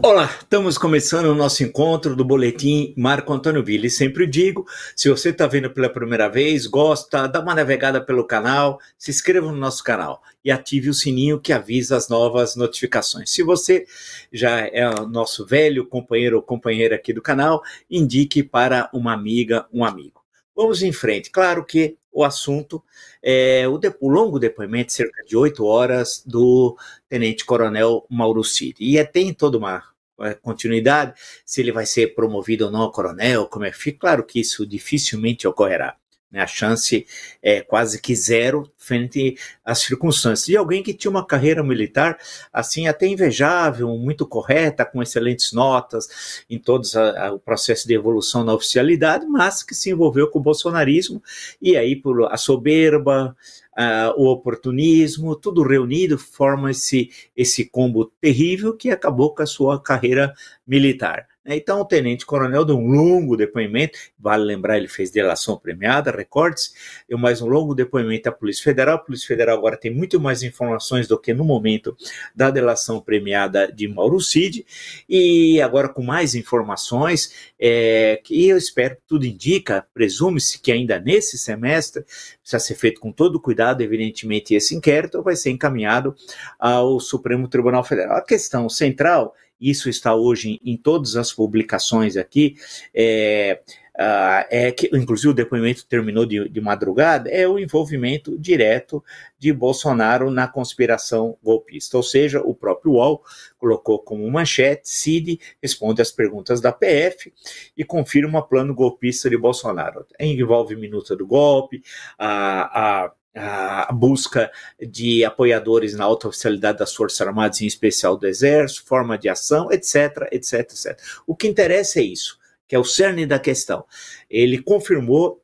Olá, estamos começando o nosso encontro do Boletim Marco Antônio Ville. Sempre digo, se você está vendo pela primeira vez, gosta, dá uma navegada pelo canal, se inscreva no nosso canal e ative o sininho que avisa as novas notificações. Se você já é o nosso velho companheiro ou companheira aqui do canal, indique para uma amiga, um amigo. Vamos em frente. Claro que o assunto é o, de, longo depoimento, cerca de oito horas, do Tenente Coronel Mauro Ciri. E é, tem toda uma é, continuidade, se ele vai ser promovido ou não a coronel, como é que fica. Claro que isso dificilmente ocorrerá. Né? A chance é quase que zero frente às circunstâncias. De alguém que tinha uma carreira militar, assim, até invejável, muito correta, com excelentes notas em todo o processo de evolução na oficialidade, mas que se envolveu com o bolsonarismo, e aí por a soberba, a, o oportunismo, tudo reunido, forma esse, esse combo terrível que acabou com a sua carreira militar. Né? Então, o tenente-coronel deu um longo depoimento, vale lembrar, ele fez delação premiada, recordes, deu mais um longo depoimento à Polícia Federal. A Polícia Federal agora tem muito mais informações do que no momento da delação premiada de Mauro Cid, e agora com mais informações, é, que eu espero que tudo indica, presume-se que ainda nesse semestre, precisa ser feito com todo cuidado, evidentemente, esse inquérito vai ser encaminhado ao Supremo Tribunal Federal. A questão central isso está hoje em todas as publicações aqui, é, Uh, é que, inclusive o depoimento terminou de, de, madrugada, é o envolvimento direto de Bolsonaro na conspiração golpista. Ou seja, o próprio UOL colocou como manchete: Cid responde às perguntas da PF e confirma plano golpista de Bolsonaro. Envolve minuta do golpe, a. a a busca de apoiadores na alta oficialidade das Forças Armadas, em especial do Exército, forma de ação, etc, etc, etc. O que interessa é isso, que é o cerne da questão. Ele confirmou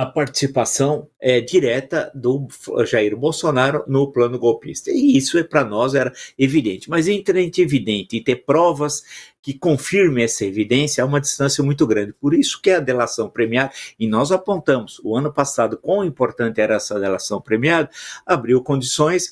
a participação é, direta do Jair Bolsonaro no plano golpista. E isso é para nós era evidente. Mas entre a evidente e ter provas que confirme essa evidência há uma distância muito grande. Por isso que a delação premiada, e nós apontamos o ano passado quão importante era essa delação premiada, abriu condições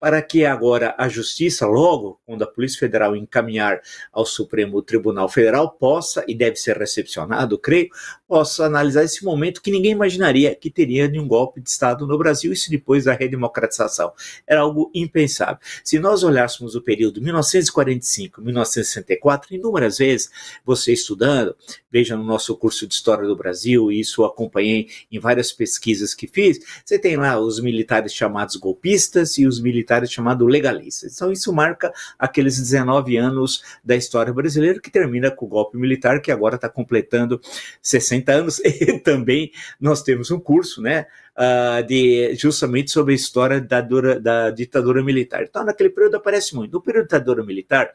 para que agora a Justiça, logo quando a Polícia Federal encaminhar ao Supremo Tribunal Federal, possa e deve ser recepcionado, creio, possa analisar esse momento que ninguém imaginaria que teria de um golpe de Estado no Brasil, isso depois da redemocratização. Era algo impensável. Se nós olhássemos o período 1945-1964, inúmeras vezes, você estudando, veja no nosso curso de História do Brasil, e isso eu acompanhei em várias pesquisas que fiz, você tem lá os militares chamados golpistas e os militares chamado legalista. Então isso marca aqueles 19 anos da história brasileira que termina com o golpe militar que agora está completando 60 anos e também nós temos um curso, né? uh, de, justamente sobre a história da, dura, da, ditadura militar. Então, naquele período aparece muito. No período da ditadura militar,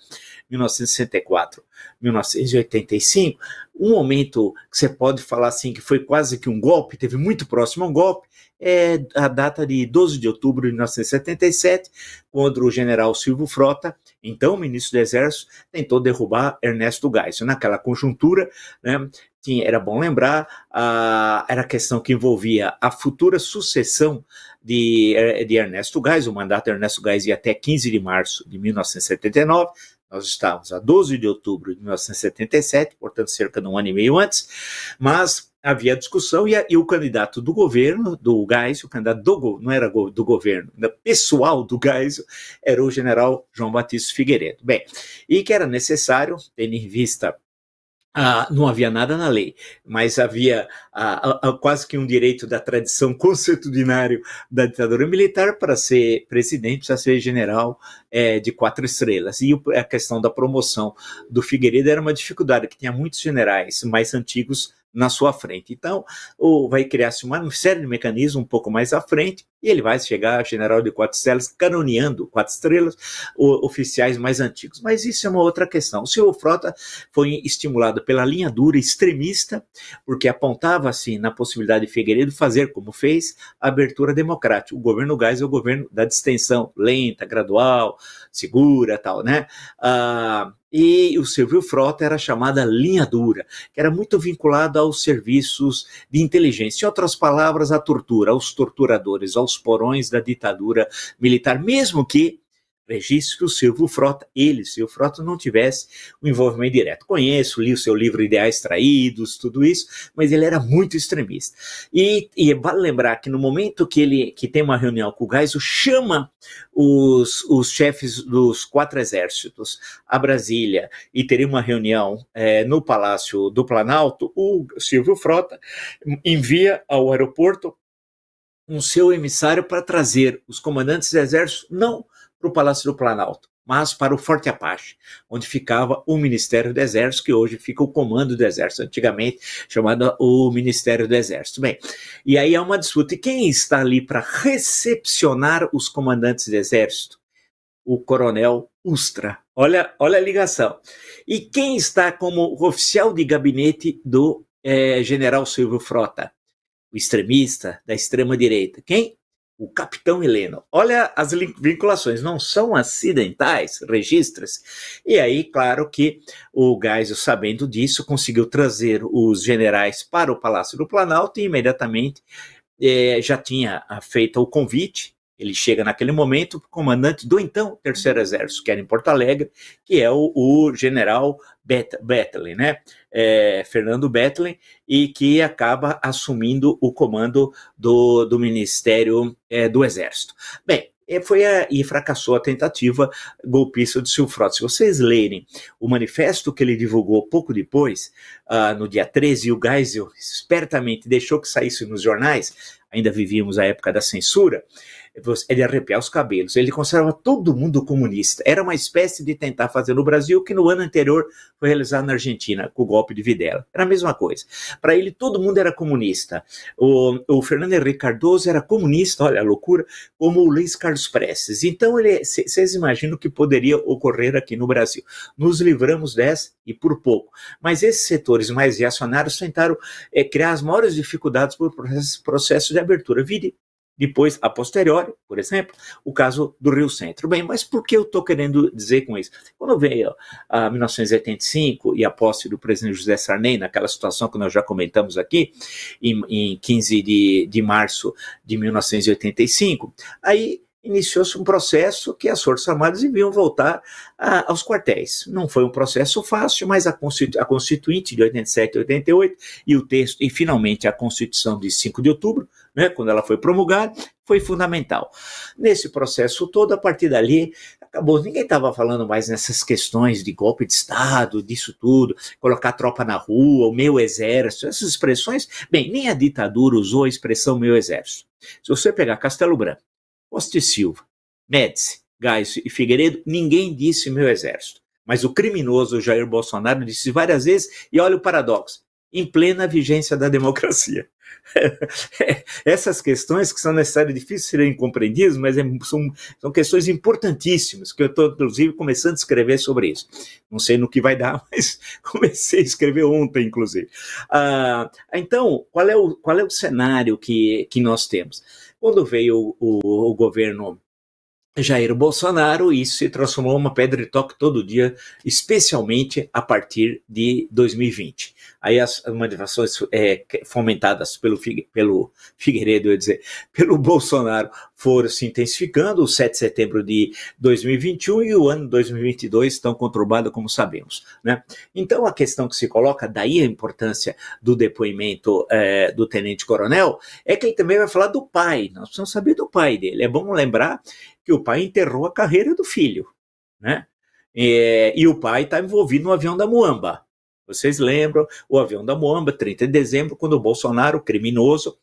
1964, 1985, um momento que você pode falar assim que foi quase que um golpe, teve muito próximo a um golpe, é a data de 12 de outubro de 1977, quando o general Silvio Frota, então ministro do Exército, tentou derrubar Ernesto Geisel. Naquela conjuntura, né, Sim, era bom lembrar, a, ah, era a questão que envolvia a futura sucessão de, eh, de Ernesto Gás, o mandato de Ernesto Gás ia até 15 de março de 1979, nós estávamos a 12 de outubro de 1977, portanto cerca de um ano e meio antes, mas havia discussão e, a, e o candidato do governo, do Gás, o candidato do, não era go, do governo, pessoal do Gás, era o general João Batista Figueiredo. Bem, e que era necessário, tendo em vista ah, não havia nada na lei, mas havia ah, ah, ah quase que um direito da tradição consuetudinário da ditadura militar para ser presidente, para ser general é, de quatro estrelas. E a questão da promoção do Figueiredo era uma dificuldade, que tinha muitos generais mais antigos na sua frente. Então, ou vai criar-se uma série de mecanismos um pouco mais à frente, e ele vai chegar a general de quatro estrelas, canoneando quatro estrelas, oficiais mais antigos. Mas isso é uma outra questão. O senhor Frota foi estimulado pela linha dura extremista, porque apontava assim na possibilidade de Figueiredo fazer, como fez, a abertura democrática. O governo Gás é o governo da distensão lenta, gradual, segura, tal, né? Ah, e o Silvio Frota era chamada linha dura, que era muito vinculado aos serviços de inteligência. Em outras palavras, à tortura, aos torturadores, aos porões da ditadura militar, mesmo que registro que o Silvio Frota, ele, Silvio Frota, não tivesse um envolvimento direto. Conheço, li o seu livro Ideais Traídos, tudo isso, mas ele era muito extremista. E, e vale lembrar que no momento que ele que tem uma reunião com o Gaiso, chama os, os chefes dos quatro exércitos a Brasília e teria uma reunião é, no Palácio do Planalto, o Silvio Frota envia ao aeroporto um seu emissário para trazer os comandantes do exército, não para o Palácio do Planalto, mas para o Forte Apache, onde ficava o Ministério do Exército, que hoje fica o Comando do Exército, antigamente chamado o Ministério do Exército. Bem, e aí há uma disputa. E quem está ali para recepcionar os comandantes do Exército? O coronel Ustra. Olha, olha a ligação. E quem está como oficial de gabinete do é, general Silvio Frota? O extremista da extrema-direita. Quem? o capitão Heleno. Olha as vinculações, não são acidentais, registras E aí, claro que o Geisel, sabendo disso, conseguiu trazer os generais para o Palácio do Planalto e imediatamente eh, já tinha feito o convite ele chega naquele momento comandante do então Terceiro Exército, que era em Porto Alegre, que é o, o general Bet né? É, Fernando Bethlen, e que acaba assumindo o comando do, do Ministério é, do Exército. Bem, foi a, e fracassou a tentativa golpista de Silfroth. Se vocês lerem o manifesto que ele divulgou pouco depois, uh, no dia 13, o Geisel espertamente deixou que saísse nos jornais, ainda vivíamos a época da censura, é ele arrepiar os cabelos. Ele considerava todo mundo comunista. Era uma espécie de tentar fazer no Brasil que no ano anterior foi realizado na Argentina, com o golpe de Videla. Era a mesma coisa. Para ele, todo mundo era comunista. O, o Fernando Henrique Cardoso era comunista, olha a loucura, como o Luiz Carlos Prestes. Então, vocês imaginam o que poderia ocorrer aqui no Brasil. Nos livramos dessa e por pouco. Mas esses setores mais reacionários tentaram é, criar as maiores dificuldades para o processo de abertura. Vire depois, a posteriori, por exemplo, o caso do Rio Centro. Bem, mas por que eu estou querendo dizer com isso? Quando veio a 1985 e a posse do presidente José Sarney, naquela situação que nós já comentamos aqui, em, em 15 de, de março de 1985, aí iniciou-se um processo que as Forças Armadas deviam voltar a, aos quartéis. Não foi um processo fácil, mas a, Constitu a Constituinte de 87 e 88 e o texto, e finalmente a Constituição de 5 de outubro, né, quando ela foi promulgada, foi fundamental. Nesse processo todo, a partir dali, acabou. Ninguém estava falando mais nessas questões de golpe de Estado, disso tudo, colocar tropa na rua, o meu exército, essas expressões. Bem, nem a ditadura usou a expressão meu exército. Se você pegar Castelo Branco, Costa e Silva, Médici, Gais e Figueiredo, ninguém disse meu exército. Mas o criminoso Jair Bolsonaro disse várias vezes, e olha o paradoxo, em plena vigência da democracia. essas questões que são necessárias, difíceis de serem compreendidas, mas é, são, são questões importantíssimas, que eu estou, inclusive, começando a escrever sobre isso. Não sei no que vai dar, mas comecei a escrever ontem, inclusive. Ah, então, qual é o, qual é o cenário que, que nós temos? Quando veio o, o, o governo Jair Bolsonaro, isso se transformou uma pedra de toque todo dia, especialmente a partir de 2020. Aí as manifestações é, fomentadas pelo, Figue, pelo Figueiredo, eu ia dizer, pelo Bolsonaro, foram se intensificando, o 7 de setembro de 2021 e o ano 2022 tão conturbado como sabemos. Né? Então a questão que se coloca, daí a importância do depoimento é, do tenente-coronel, é que ele também vai falar do pai, nós precisamos saber do pai dele. É bom lembrar que o pai enterrou a carreira do filho, né? e o pai está envolvido no avião da Moamba. Vocês lembram o avião da Moamba, 30 de dezembro, quando o Bolsonaro, criminoso,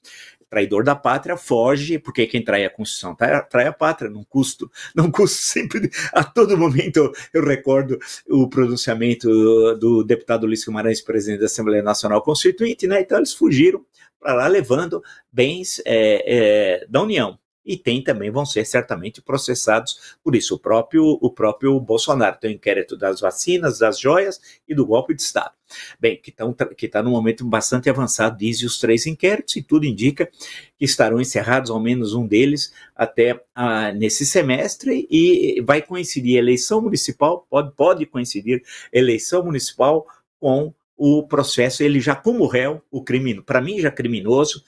traidor da pátria, foge, porque quem trai a Constituição trai a pátria, não custo, não custo sempre, a todo momento eu recordo o pronunciamento do deputado Luiz Guimarães, presidente da Assembleia Nacional Constituinte, né? Então eles fugiram para lá levando bens é, é, da União e tem também vão ser certamente processados por isso. O próprio, o próprio Bolsonaro tem o um inquérito das vacinas, das joias e do golpe de Estado. Bem, que está que está num momento bastante avançado, dizem os três inquéritos, e tudo indica que estarão encerrados, ao menos um deles, até ah, nesse semestre, e vai coincidir eleição municipal, pode, pode coincidir eleição municipal com o processo, ele já como réu, o crime, para mim já criminoso,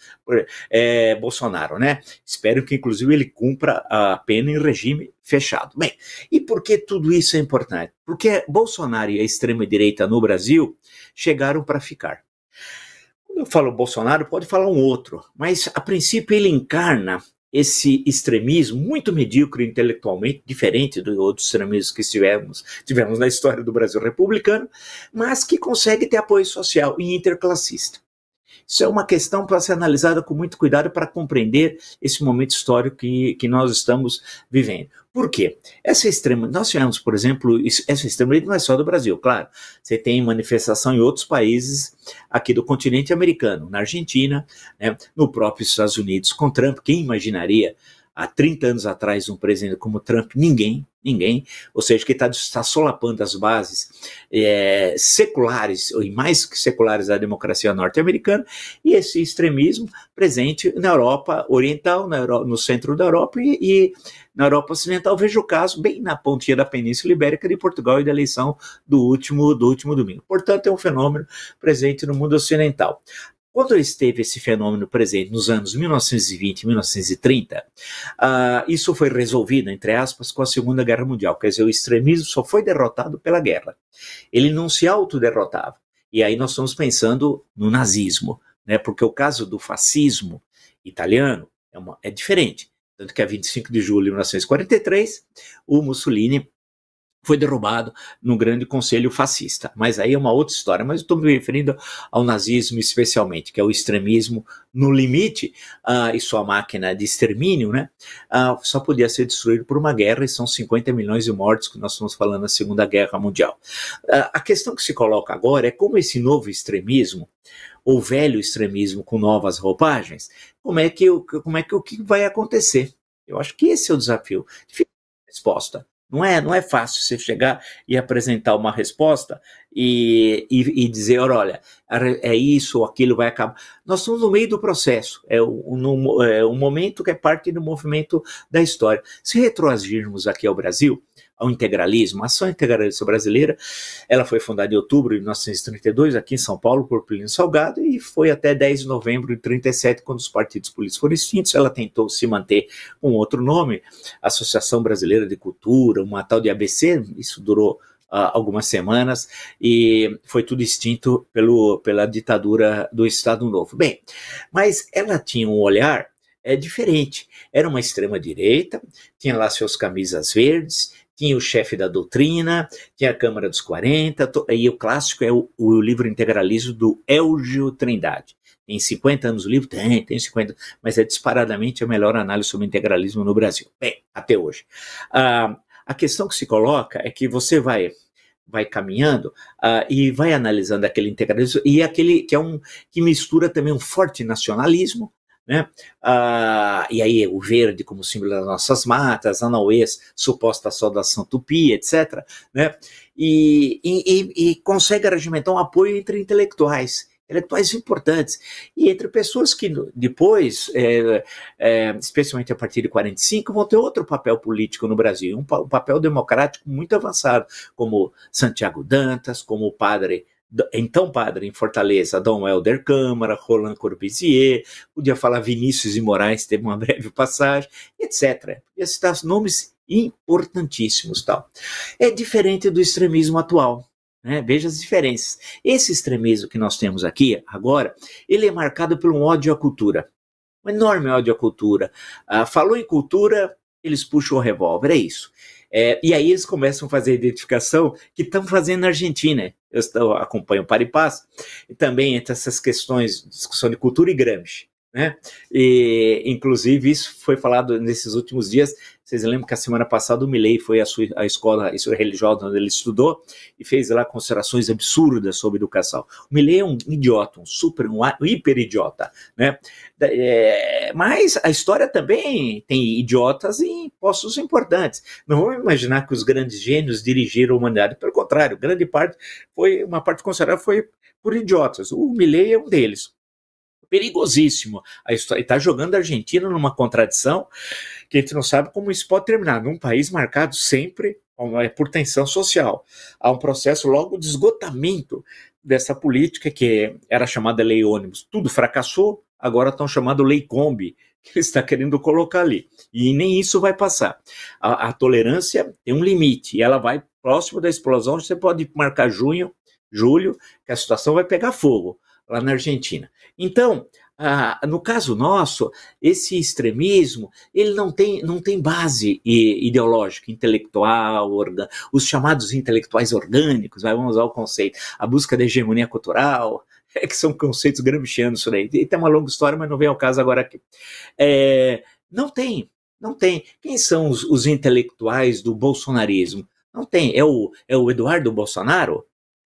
é, Bolsonaro, né? Espero que, inclusive, ele cumpra a pena em regime fechado. Bem, e por que tudo isso é importante? Porque Bolsonaro e a extrema-direita no Brasil chegaram para ficar. Quando eu falo Bolsonaro, pode falar um outro, mas a princípio ele encarna esse extremismo muito medíocre intelectualmente, diferente dos outros extremismos que tivemos, tivemos na história do Brasil republicano, mas que consegue ter apoio social e interclassista. Isso é uma questão para ser analisada com muito cuidado para compreender esse momento histórico que, que nós estamos vivendo. Por quê? Essa extrema, nós tivemos, por exemplo, isso, essa extrema não é só do Brasil, claro. Você tem manifestação em outros países aqui do continente americano, na Argentina, né, no próprio Estados Unidos com Trump. Quem imaginaria há 30 anos atrás um presidente como Trump, ninguém, ninguém, ou seja, que está tá solapando as bases é, seculares, ou mais que seculares da democracia norte-americana, e esse extremismo presente na Europa Oriental, na no centro da Europa e, e na Europa Ocidental. Veja o caso bem na pontinha da Península Ibérica de Portugal e da eleição do último, do último domingo. Portanto, é um fenômeno presente no mundo ocidental quando esteve esse fenômeno presente nos anos 1920 e 1930, uh, ah, isso foi resolvido, entre aspas, com a Segunda Guerra Mundial. Quer dizer, o extremismo só foi derrotado pela guerra. Ele não se autoderrotava. E aí nós estamos pensando no nazismo, né? porque o caso do fascismo italiano é, uma, é diferente. Tanto que a 25 de julho de 1943, o Mussolini foi derrubado no grande conselho fascista. Mas aí é uma outra história. Mas estou me referindo ao nazismo especialmente, que é o extremismo no limite uh, e sua máquina de extermínio, né? Uh, só podia ser destruído por uma guerra e são 50 milhões de mortes que nós estamos falando na Segunda Guerra Mundial. Uh, a questão que se coloca agora é como esse novo extremismo ou velho extremismo com novas roupagens, como é que, como é que o que vai acontecer? Eu acho que esse é o desafio. Difícil resposta. Não é, não é fácil você chegar e apresentar uma resposta e, e, e dizer, olha, é isso ou aquilo vai acabar. Nós estamos no meio do processo, é um, é um momento que é parte do movimento da história. Se retroagirmos aqui ao Brasil, ao integralismo. A Ação Integralista Brasileira, ela foi fundada em outubro de 1932 aqui em São Paulo por Plínio Salgado e foi até 10 de novembro de 37 quando os partidos políticos foram extintos. Ela tentou se manter com outro nome, Associação Brasileira de Cultura, uma tal de ABC, isso durou Uh, algumas semanas e foi tudo extinto pelo, pela ditadura do Estado Novo. Bem, mas ela tinha um olhar é diferente. Era uma extrema direita, tinha lá seus camisas verdes, tinha o chefe da doutrina, tinha a Câmara dos 40, e o clássico é o, o livro integralismo do Elgio Trindade. Tem 50 anos o livro? Tem, tem 50, mas é disparadamente a melhor análise sobre integralismo no Brasil. Bem, até hoje. Ah, a questão que se coloca é que você vai vai caminhando uh, e vai analisando aquele integralismo e aquele que é um que mistura também um forte nacionalismo né? Ah, e aí o verde como símbolo das nossas matas, Anauês, suposta saudação tupi, etc. Né? E, e, e consegue regimentar um apoio entre intelectuais intelectuais importantes e entre pessoas que depois, é, é, especialmente a partir de 45, vão ter outro papel político no Brasil, um, um papel democrático muito avançado, como Santiago Dantas, como o padre então padre em Fortaleza, Dom Helder Câmara, Roland Corbusier, podia falar Vinícius de Moraes, teve uma breve passagem, etc. Podia citar nomes importantíssimos tal. É diferente do extremismo atual. Né? Veja as diferenças. Esse extremismo que nós temos aqui agora, ele é marcado por um ódio à cultura. Um enorme ódio à cultura. Ah, falou em cultura, eles puxam o revólver, é isso. É, e aí eles começam a fazer a identificação que estão fazendo na Argentina. Eu estou, acompanho o Paripasso, e também entre essas questões, discussão de cultura e Gramsci. Né? E, inclusive, isso foi falado nesses últimos dias. Vocês lembram que a semana passada o Milley foi à, sua, à escola religiosa onde ele estudou e fez lá considerações absurdas sobre educação. O Milley é um idiota, um super, um, um hiper idiota. Né? É, mas a história também tem idiotas em postos importantes. Não vamos imaginar que os grandes gênios dirigiram a humanidade. Pelo contrário, grande parte foi, uma parte considerável foi por idiotas. O Milley é um deles perigosíssimo. A história está jogando a Argentina numa contradição que a gente não sabe como isso pode terminar. Num país marcado sempre é, por tensão social. Há um processo logo de esgotamento dessa política que era chamada lei ônibus. Tudo fracassou, agora estão chamando lei combi. que está querendo colocar ali. E nem isso vai passar. A, a tolerância tem um limite, e ela vai próximo da explosão, você pode marcar junho, julho, que a situação vai pegar fogo lá na Argentina. Então, ah, no caso nosso, esse extremismo ele não tem, não tem base ideológica, intelectual, orga, os chamados intelectuais orgânicos, vai, vamos usar o conceito, a busca da hegemonia cultural, é que são conceitos gramscianos isso daí. Tem uma longa história, mas não vem ao caso agora aqui. É, não tem, não tem. Quem são os, os intelectuais do bolsonarismo? Não tem. É o, é o Eduardo Bolsonaro?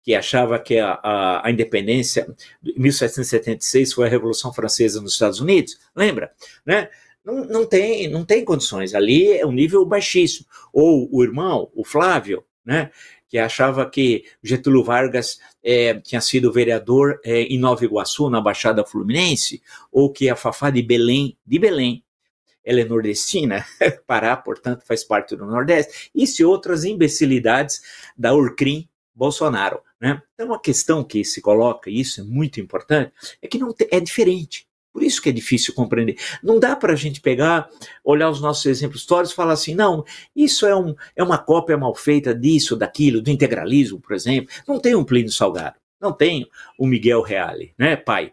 que achava que a, a, a independência de 1776 foi a Revolução Francesa nos Estados Unidos, lembra? Né? Não, não, tem, não tem condições, ali é um nível baixíssimo. Ou o irmão, o Flávio, né, que achava que Getúlio Vargas é, tinha sido vereador é, em Nova Iguaçu, na Baixada Fluminense, ou que a Fafá de Belém, de Belém, ela é nordestina, Pará, portanto, faz parte do Nordeste, e se outras imbecilidades da Urcrim Bolsonaro. Né? Então, a questão que se coloca, e isso é muito importante, é que não é diferente. Por isso que é difícil compreender. Não dá para a gente pegar, olhar os nossos exemplos históricos e falar assim, não, isso é, um, é uma cópia mal feita disso, daquilo, do integralismo, por exemplo. Não tem um Plínio Salgado, não tem o Miguel Reale, né, pai?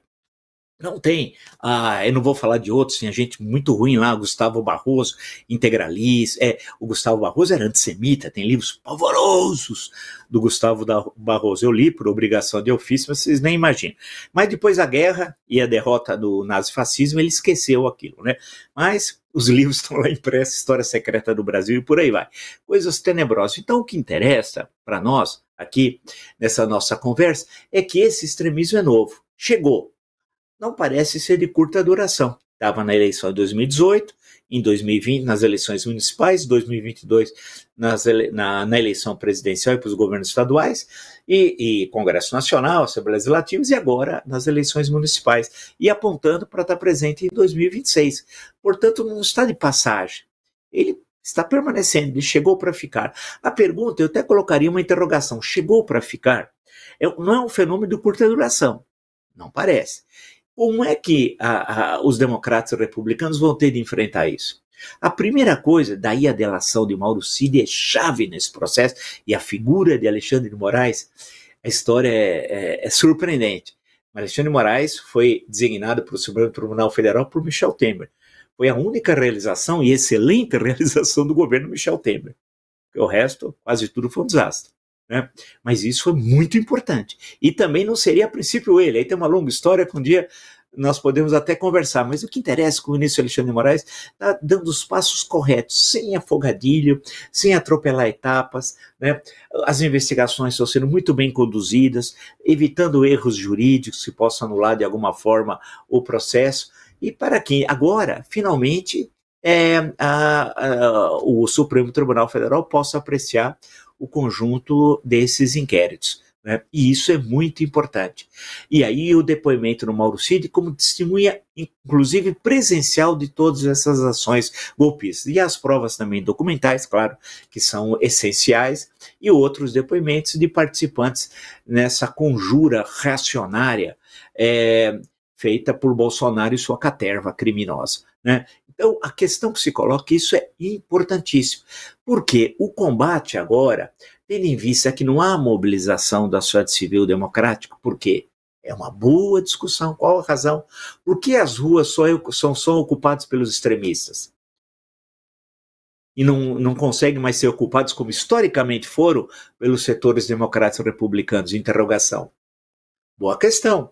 Não tem. Ah, eu não vou falar de outros, tinha gente muito ruim lá, Gustavo Barroso, integralista. É, o Gustavo Barroso era antissemita, tem livros pavorosos do Gustavo Barroso. Eu li por obrigação de ofício, mas vocês nem imaginam. Mas depois da guerra e a derrota do nazifascismo, ele esqueceu aquilo, né? Mas os livros estão lá impressos, História Secreta do Brasil e por aí vai. Coisas tenebrosas. Então, o que interessa para nós aqui, nessa nossa conversa, é que esse extremismo é novo. Chegou, não parece ser de curta duração. Estava na eleição de 2018, em 2020 nas eleições municipais, 2022 nas ele, na, na, eleição presidencial e para os governos estaduais, e, e, Congresso Nacional, Assembleia Legislativa, e agora nas eleições municipais, e apontando para estar tá presente em 2026. Portanto, não está de passagem. Ele está permanecendo, ele chegou para ficar. A pergunta, eu até colocaria uma interrogação: chegou para ficar? É, não é um fenômeno de curta duração. Não parece. Como é que a, a, os democratas republicanos vão ter de enfrentar isso? A primeira coisa, daí a delação de Mauro Cid é chave nesse processo, e a figura de Alexandre de Moraes, a história é, é, é surpreendente. Alexandre de Moraes foi designado para o Supremo Tribunal Federal por Michel Temer. Foi a única realização e excelente realização do governo Michel Temer. O resto, quase tudo foi um desastre. Né? Mas isso é muito importante. E também não seria a princípio ele. Aí tem uma longa história que um dia nós podemos até conversar, mas o que interessa com o ministro Alexandre Moraes está dando os passos corretos, sem afogadilho, sem atropelar etapas, né? as investigações estão sendo muito bem conduzidas, evitando erros jurídicos que possam anular de alguma forma o processo, e para quem agora, finalmente, é, a, a, o Supremo Tribunal Federal possa apreciar o conjunto desses inquéritos. Né? E isso é muito importante. E aí o depoimento no Mauro Cid como testemunha, inclusive presencial, de todas essas ações golpistas. E as provas também documentais, claro, que são essenciais, e outros depoimentos de participantes nessa conjura reacionária é, feita por Bolsonaro e sua caterva criminosa. Né? Então, a questão que se coloca, isso é importantíssimo. Porque o combate agora, tendo em vista que não há mobilização da sociedade civil democrática, porque é uma boa discussão. Qual a razão? Por que as ruas só, são só ocupadas pelos extremistas? E não, não conseguem mais ser ocupados, como historicamente foram, pelos setores democráticos republicanos? Interrogação. Boa questão.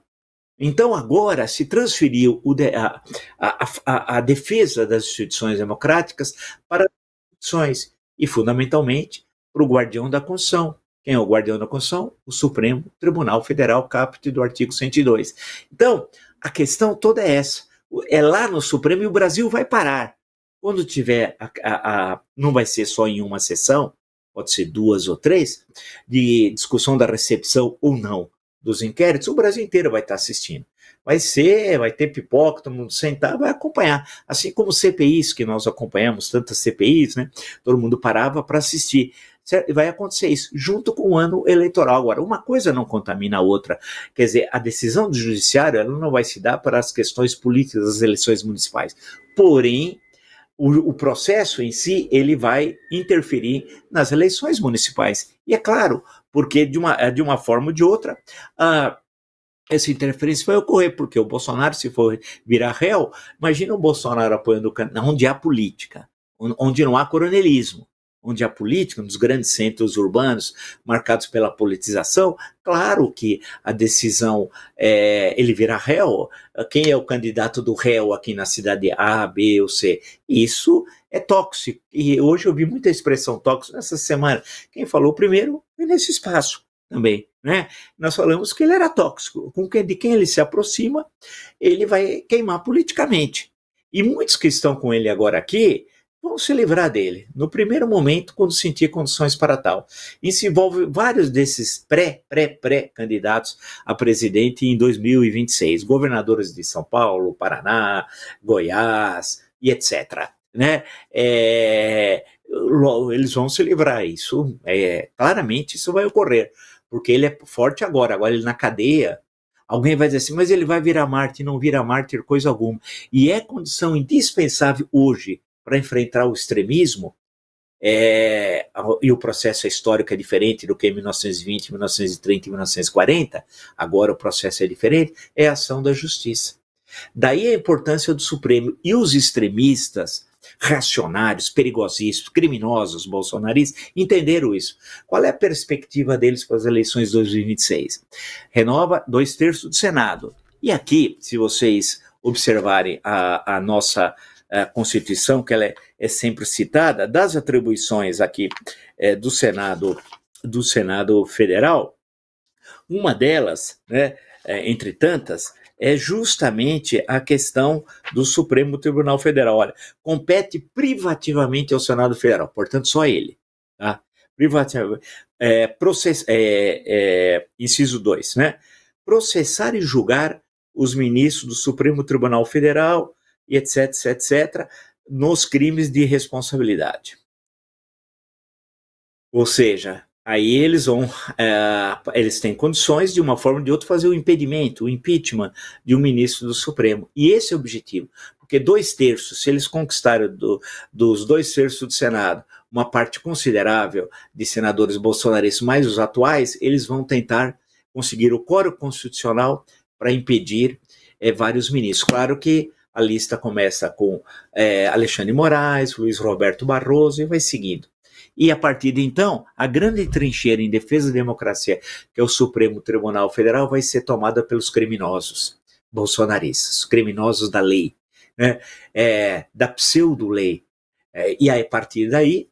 Então, agora se transferiu a, a, a, a defesa das instituições democráticas para as instituições e, fundamentalmente, para o guardião da Constituição. Quem é o guardião da Constituição? O Supremo Tribunal Federal, caput do artigo 102. Então, a questão toda é essa. É lá no Supremo e o Brasil vai parar. Quando tiver, a, não vai ser só em uma sessão, pode ser duas ou três, de discussão da recepção ou não dos inquéritos, o Brasil inteiro vai estar assistindo. Vai ser, vai ter pipoca, todo mundo sentado, vai acompanhar. Assim como CPIs, que nós acompanhamos, tantas CPIs, né? Todo mundo parava para assistir. Vai acontecer isso, junto com o ano eleitoral. Agora, uma coisa não contamina a outra. Quer dizer, a decisão do judiciário ela não vai se dar para as questões políticas das eleições municipais. Porém, o, o, processo em si ele vai interferir nas eleições municipais. E é claro, porque de uma, é de uma forma ou de outra, ah, essa interferência vai ocorrer, porque o Bolsonaro, se for virar réu, imagina o Bolsonaro apoiando o candidato, onde há política, onde não há coronelismo, onde há política, nos grandes centros urbanos marcados pela politização, claro que a decisão, é, ele vira réu, quem é o candidato do réu aqui na cidade A, B ou C? Isso é tóxico. E hoje eu vi muita expressão tóxico nessa semana. Quem falou primeiro é nesse espaço também, né? Nós falamos que ele era tóxico. Com quem, de quem ele se aproxima, ele vai queimar politicamente. E muitos que estão com ele agora aqui vão se livrar dele no primeiro momento quando sentir condições para tal. Isso envolve vários desses pré, pré, pré candidatos a presidente em 2026, governadores de São Paulo, Paraná, Goiás e etc né? É, eles vão se livrar isso, é, claramente isso vai ocorrer, porque ele é forte agora, agora ele na cadeia, alguém vai dizer assim, mas ele vai virar mártir, não vira mártir, coisa alguma, e é condição indispensável hoje para enfrentar o extremismo, é, e o processo histórico é diferente do que em 1920, 1930 e 1940, agora o processo é diferente, é a ação da justiça. Daí a importância do Supremo. E os extremistas, reacionários, perigosíssimos, criminosos bolsonaristas, entenderam isso. Qual é a perspectiva deles para as eleições de 2026? Renova dois terços do Senado. E aqui, se vocês observarem a, a nossa a eh, Constituição, que ela é, é, sempre citada, das atribuições aqui é, do Senado do Senado Federal, uma delas, né, eh, entre tantas, é justamente a questão do Supremo Tribunal Federal. Olha, compete privativamente ao Senado Federal, portanto, só ele. Tá? Privativamente. É, process, é, é, inciso 2, né? Processar e julgar os ministros do Supremo Tribunal Federal e etc, etc, etc, nos crimes de responsabilidade. Ou seja, Aí eles vão, é, eles têm condições de uma forma ou de outra fazer o impedimento, o impeachment de um ministro do Supremo. E esse é o objetivo, porque dois terços, se eles conquistarem do, dos dois terços do Senado, uma parte considerável de senadores bolsonaristas, mais os atuais, eles vão tentar conseguir o coro constitucional para impedir é, vários ministros. Claro que a lista começa com é, Alexandre Moraes, Luiz Roberto Barroso e vai seguindo. E a partir de então, a grande trincheira em defesa da democracia, que é o Supremo Tribunal Federal, vai ser tomada pelos criminosos bolsonaristas, criminosos da lei, né? É, da pseudo-lei. É, e aí, a partir daí,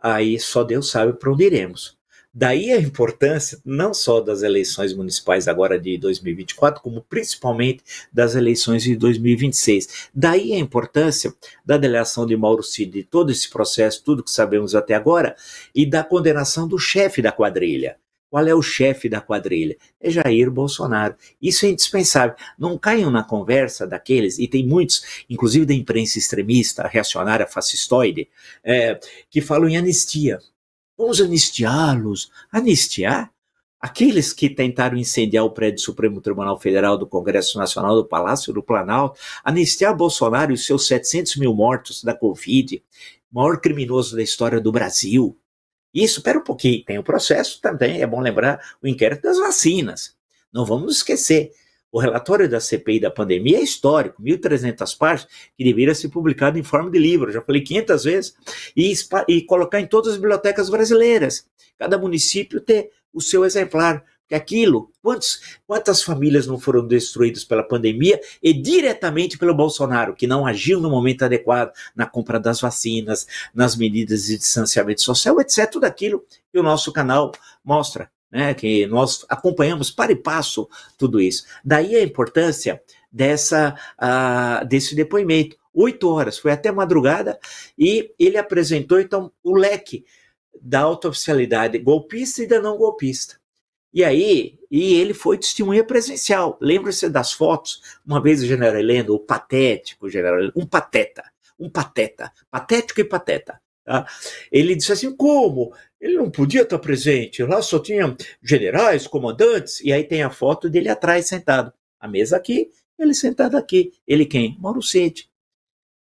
aí só Deus sabe para onde iremos. Daí a importância não só das eleições municipais agora de 2024, como principalmente das eleições de 2026. Daí a importância da delegação de Mauro Cid, de todo esse processo, tudo que sabemos até agora, e da condenação do chefe da quadrilha. Qual é o chefe da quadrilha? É Jair Bolsonaro. Isso é indispensável. Não caiam na conversa daqueles, e tem muitos, inclusive da imprensa extremista, reacionária, fascistoide, é, que falam em anistia. Vamos anistiá-los. Anistiar? Aqueles que tentaram incendiar o prédio do Supremo Tribunal Federal, do Congresso Nacional, do Palácio do Planalto, anistiar Bolsonaro e seus 700 mil mortos da Covid, maior criminoso da história do Brasil. Isso, espera um pouquinho, tem o processo também, é bom lembrar o inquérito das vacinas. Não vamos esquecer, o relatório da CPI da pandemia é histórico, 1.300 páginas, que deveria ser publicado em forma de livro, já falei 500 vezes, e, e colocar em todas as bibliotecas brasileiras. Cada município ter o seu exemplar, que aquilo, quantos, quantas famílias não foram destruídas pela pandemia e diretamente pelo Bolsonaro, que não agiu no momento adequado na compra das vacinas, nas medidas de distanciamento social, etc. Tudo aquilo que o nosso canal mostra né, que nós acompanhamos para e passo tudo isso. Daí a importância dessa, uh, desse depoimento. Oito horas, foi até madrugada, e ele apresentou então o leque da autooficialidade golpista e da não golpista. E aí, e ele foi testemunha presencial. Lembra-se das fotos? Uma vez o general Helena, o patético general um pateta, um pateta, patético e pateta. Tá? Ele disse assim: como ele não podia estar presente. Lá só tinha generais, comandantes, e aí tem a foto dele atrás sentado. A mesa aqui, ele sentado aqui. Ele quem? Mauro Cid.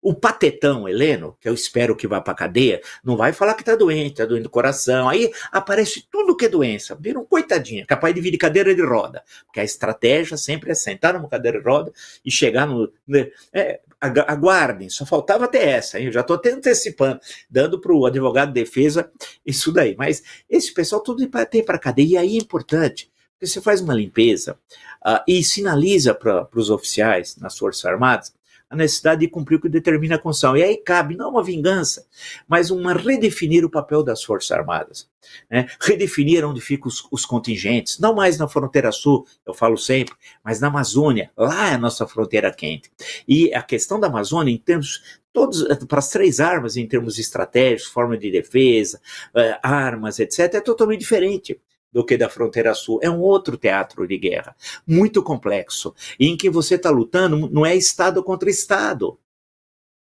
O patetão Heleno, que eu espero que vá para cadeia, não vai falar que está doente, está doente do coração. Aí aparece tudo que é doença. Viram? Coitadinha, capaz de vir de cadeira de roda. Porque a estratégia sempre é sentar numa cadeira de roda e chegar no. Né? É, aguardem, só faltava até essa, hein? Eu já estou até antecipando, dando para o advogado de defesa isso daí. Mas esse pessoal tudo tem para cadeia, e aí é importante, porque você faz uma limpeza uh, e sinaliza para os oficiais nas Forças Armadas a necessidade de cumprir o que determina a Constituição. E aí cabe não uma vingança, mas uma redefinir o papel das Forças Armadas. Né? Redefinir onde ficam os, os, contingentes, não mais na fronteira sul, eu falo sempre, mas na Amazônia, lá é a nossa fronteira quente. E a questão da Amazônia, em termos todos para as três armas em termos estratégicos, forma de defesa, eh, armas, etc, é totalmente diferente do que da fronteira sul. É um outro teatro de guerra, muito complexo, em que você está lutando não é Estado contra Estado.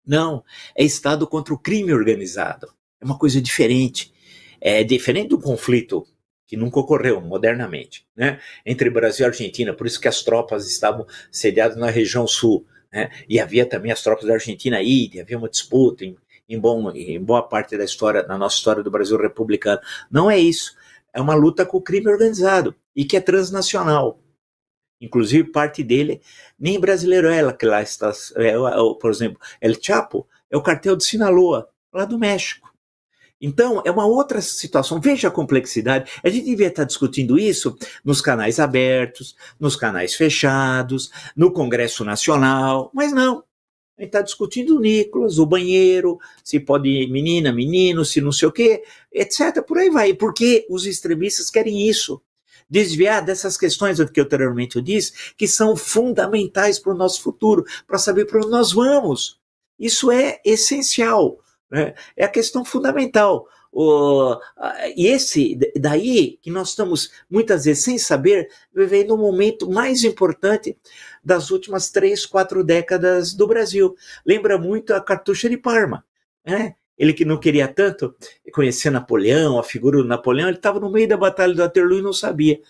Não, é Estado contra o crime organizado. É uma coisa diferente. É diferente do conflito que nunca ocorreu modernamente, né? Entre Brasil e Argentina, por isso que as tropas estavam sediadas na região sul, né? E havia também as tropas da Argentina aí, havia uma disputa em, em, bom, em boa parte da história, na nossa história do Brasil republicano. Não é isso é uma luta com o crime organizado e que é transnacional. Inclusive, parte dele nem brasileiro é que lá está. É, é, é, por exemplo, El Chapo é o cartel de Sinaloa, lá do México. Então, é uma outra situação. Veja a complexidade. A gente devia estar discutindo isso nos canais abertos, nos canais fechados, no Congresso Nacional, mas não. A gente está discutindo o Nicolas, o banheiro, se pode ir menina, menino, se não sei o quê, etc. Por aí vai. Porque os extremistas querem isso. Desviar dessas questões que que anteriormente eu disse, que são fundamentais para o nosso futuro, para saber para onde nós vamos. Isso é essencial. Né? É a questão fundamental. O, e esse daí que nós estamos muitas vezes sem saber vivendo um momento mais importante das últimas três, quatro décadas do Brasil. Lembra muito a cartucha de Parma, né? Ele que não queria tanto conhecer Napoleão, a figura do Napoleão, ele estava no meio da Batalha do Waterloo e não sabia.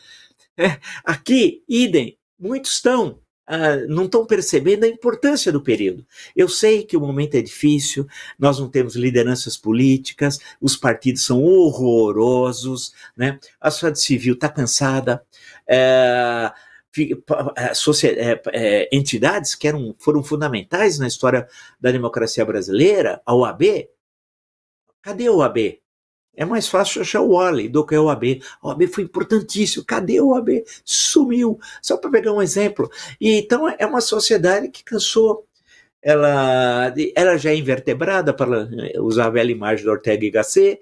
É, aqui, idem, muitos estão Uh, não estão percebendo a importância do período. Eu sei que o momento é difícil, nós não temos lideranças políticas, os partidos são horrorosos, né? a sociedade civil está cansada, uh, é, é, é, entidades que eram, foram fundamentais na história da democracia brasileira, a OAB. Cadê a OAB? É mais fácil achar o Wally do que a OAB. A OAB foi importantíssimo. Cadê a OAB? Sumiu. Só para pegar um exemplo. E então é uma sociedade que cansou. Ela, ela já é invertebrada, para usar a velha imagem do Ortega e Gasset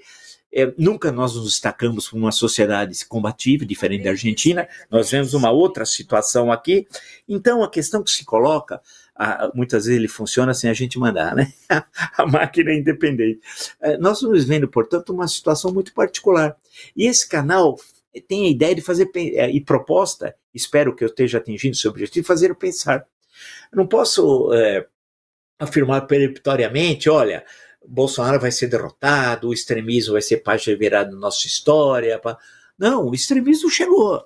é, nunca nós nos destacamos por uma sociedade combativa, diferente da Argentina. Nós vemos uma outra situação aqui. Então, a questão que se coloca, a, muitas vezes ele funciona sem a gente mandar, né? a máquina é independente. É, nós estamos vendo, portanto, uma situação muito particular. E esse canal tem a ideia de fazer é, e proposta, espero que eu esteja atingindo seu objetivo, de fazer pensar. não posso é, afirmar peremptoriamente, olha, Bolsonaro vai ser derrotado, o extremismo vai ser página virada na nossa história. Não, o extremismo chegou.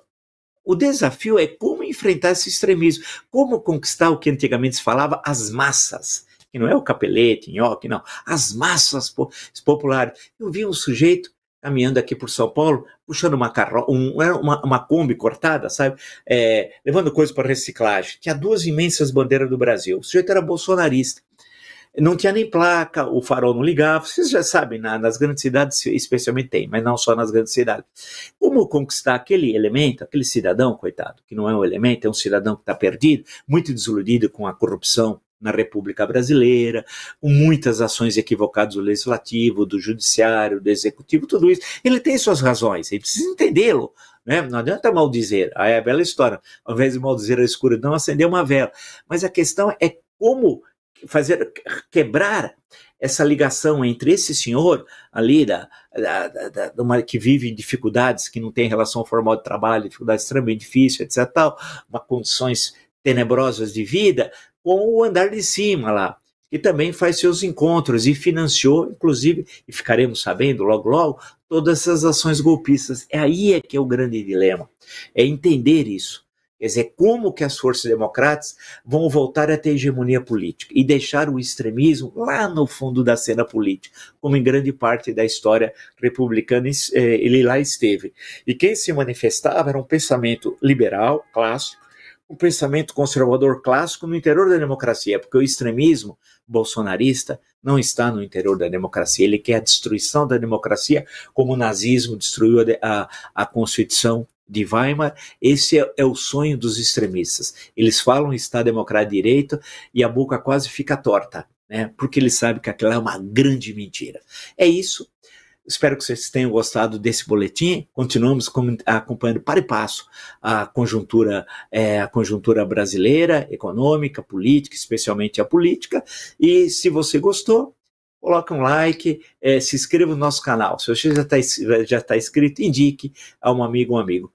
O desafio é como enfrentar esse extremismo, como conquistar o que antigamente se falava, as massas, que não é o capelete, nhoque, não, as massas populares. Eu vi um sujeito caminhando aqui por São Paulo, puxando uma, carro, um, uma, uma Kombi cortada, sabe? É, levando coisa para reciclagem. Tinha duas imensas bandeiras do Brasil. O sujeito era bolsonarista não tinha nem placa, o farol não ligava. Vocês já sabem, na, nas grandes cidades especialmente tem, mas não só nas grandes cidades. Como conquistar aquele elemento, aquele cidadão, coitado, que não é um elemento, é um cidadão que está perdido, muito desiludido com a corrupção na República Brasileira, com muitas ações equivocadas do legislativo, do judiciário, do executivo, tudo isso. Ele tem suas razões, ele precisa entendê-lo. Né? Não adianta maldizer, aí é a bela história. Ao invés de maldizer a escuridão, acender uma vela. Mas a questão é como fazer quebrar essa ligação entre esse senhor ali da, da, da, da que vive em dificuldades, que não tem relação formal de trabalho, dificuldades extremamente difíceis, etc. Tal, uma condições tenebrosas de vida, com o andar de cima lá, que também faz seus encontros e financiou, inclusive, e ficaremos sabendo logo logo, todas essas ações golpistas. É aí é que é o grande dilema, é entender isso. Quer dizer, como que as forças democratas vão voltar a ter hegemonia política e deixar o extremismo lá no fundo da cena política, como em grande parte da história republicana eh, ele lá esteve. E quem se manifestava era um pensamento liberal, clássico, um pensamento conservador clássico no interior da democracia, porque o extremismo bolsonarista não está no interior da democracia, ele quer a destruição da democracia, como o nazismo destruiu a, a, a Constituição de Weimar, esse é, é, o sonho dos extremistas. Eles falam Estado Democrático de Direito e a boca quase fica torta, né? Porque eles sabem que aquilo é uma grande mentira. É isso. Espero que vocês tenham gostado desse boletim. Continuamos acompanhando para e passo a conjuntura, é, a conjuntura brasileira, econômica, política, especialmente a política. E se você gostou, coloque um like, é, se inscreva no nosso canal. Se você já está já tá inscrito, indique a um amigo, um amigo.